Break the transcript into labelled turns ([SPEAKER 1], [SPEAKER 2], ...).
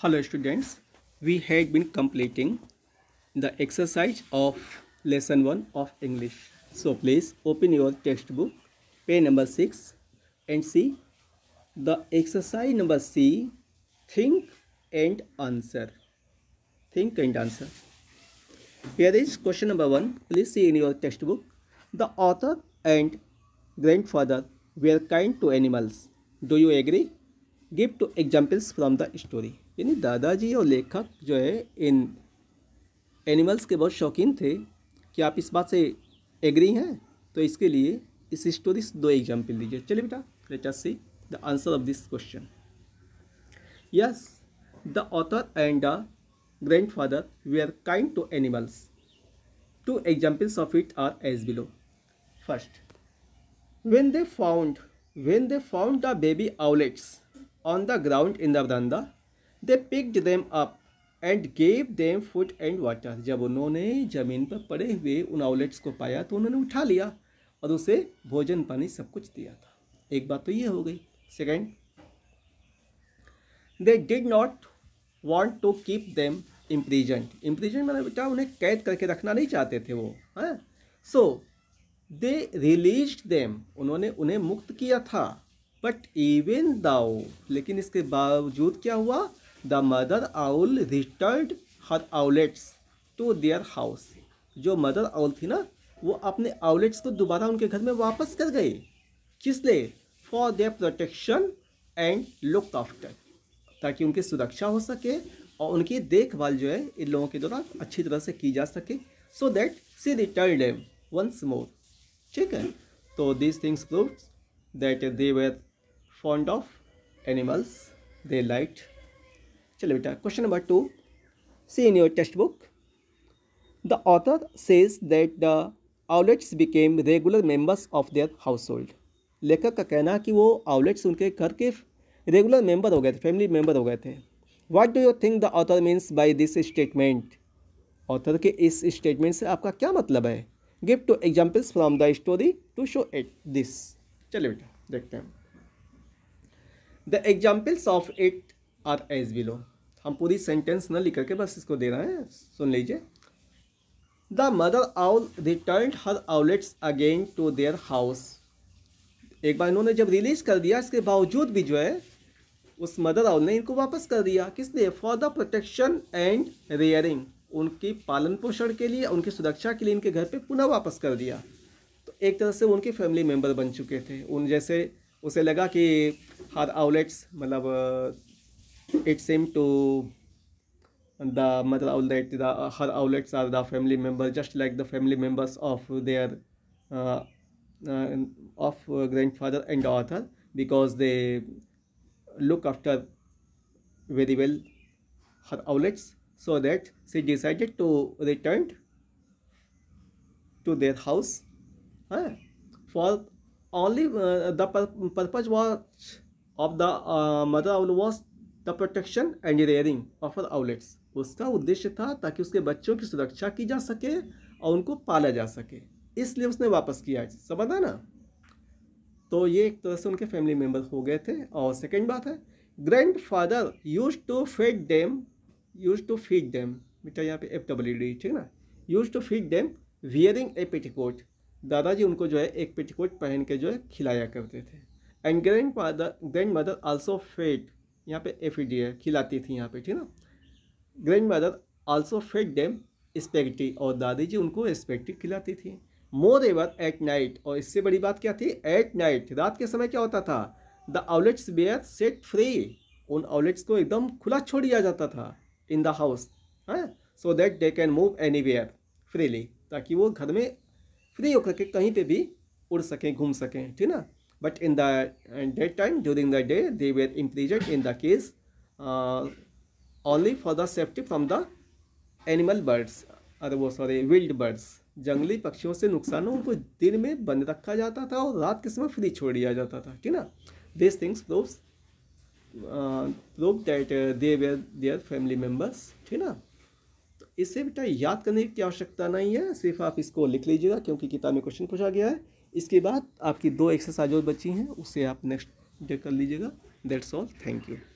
[SPEAKER 1] Hello students, we had been completing the exercise of lesson 1 of English. So please open your textbook, page number 6 and see the exercise number C, think and answer. Think and answer. Here is question number 1. Please see in your textbook. The author and grandfather were kind to animals. Do you agree? Give two examples from the story यानी दादाजी और लेखक जो है इन animals के बहुत शौकीन थे कि आप इस बात से एग्री हैं तो इसके लिए इस स्टोरी से दो एग्जाम्पल दीजिए चलिए बेटा let us see the answer of this question yes the author and the grandfather we are kind to animals two examples of it are as below first when they found when they found the baby owlets on the ground in the veranda they picked them up and gave them food and water जब उन्होंने ज़मीन पर पड़े हुए उन आउलेट्स को पाया तो उन्होंने उठा लिया और उसे भोजन पानी सब कुछ दिया था एक बात तो ये हो गई second they did not want to keep them imprisoned imprisoned मैंने बेटा उन्हें कैद करके रखना नहीं चाहते थे वो है सो दे रिलीज देम उन्होंने उन्हें मुक्त किया था बट इवन दाओ लेकिन इसके बावजूद क्या हुआ the mother owl returned her owlets to their house जो मदर आउल थी ना वो अपने आउलेट्स को दोबारा उनके घर में वापस कर गए किस लिए for their protection and look after ताकि उनकी सुरक्षा हो सके और उनकी देखभाल जो है इन लोगों के द्वारा अच्छी तरह से की जा सके so that she return once more ठीक है तो this things prove that they were fond of animals they liked चलो बेटा question number two see in your textbook the author says that the owlets became regular members of their household लेखक का कहना है कि वो आउलेट्स उनके घर के रेगुलर मेंबर हो गए थे फैमिली मेंबर हो गए थे what do you think the author means by this statement author के इस स्टेटमेंट से आपका क्या मतलब है give two examples from the story to show at this चलिए बेटा देखते हैं the examples of it are as below हम पूरी सेंटेंस ना लिख करके बस इसको दे रहे हैं सुन लीजिए the mother owl return her owlets again to their house एक बार इन्होंने जब रिलीज कर दिया इसके बावजूद भी जो है उस मदर आउल ने इनको वापस कर दिया किस लिए for the protection and rearing उनकी पालन पोषण के लिए उनकी सुरक्षा के लिए इनके घर पे पुनः वापस कर दिया तो एक तरह से उनके फैमिली मेम्बर बन चुके थे उन जैसे उसे लगा कि हर आउलेट्स मतलब it same to the mother owlet the her owlets are the family member just like the family members of their of grandfather and author because they look after very well her owlets so that she decided to return to their house है for only uh, the purpose was of the uh, mother owl was the protection rearing of her owlets उसका उद्देश्य था ताकि उसके बच्चों की सुरक्षा की जा सके और उनको पाला जा सके इसलिए उसने वापस किया समझा ना तो ये एक तरह से उनके फैमिली मेम्बर हो गए थे और सेकेंड बात है grandfather use to feed them use to feed them बेटा यहाँ पे एफ डब्ल्यू डी ठीक ना use to feed them wearing a petticoat दादाजी उनको जो है एक पेटीकोट पहन के जो है खिलाया करते थे and grandfather grandmother also fed यहाँ पे एफ ई डी है खिलाती थी यहाँ पे ठीक ना grandmother also fed them spaghetti और दादी जी उनको स्पेगटी खिलाती थी मोर एवर एट नाइट और इससे बड़ी बात क्या थी एट नाइट रात के समय क्या होता था the owlets were set free उन आउटलेट्स को एकदम खुला छोड़ दिया जाता था इन द हाउस है so that they can move anywhere freely ताकि वो घर में फ्री होकर के कहीं पे भी उड़ सकें घूम सकें ठीक ना but in the daytime during the day they were imprisoned in the cage only for the safety from the animal birds अरे वो सॉरी विल्ड बर्ड्स जंगली पक्षियों से नुकसान उनको दिन में बंद रखा जाता था और रात के समय फ्री छोड़ दिया जाता था ठीक ना this things proves prove that they were their family members ठीक ना इसे बेटा याद करने की आवश्यकता नहीं है सिर्फ आप इसको लिख लीजिएगा क्योंकि किताब में क्वेश्चन पूछा गया है इसके बाद आपकी दो एक्सरसाइज और बची हैं उसे आप नेक्स्ट डे कर लीजिएगा दैट्स ऑल थैंक यू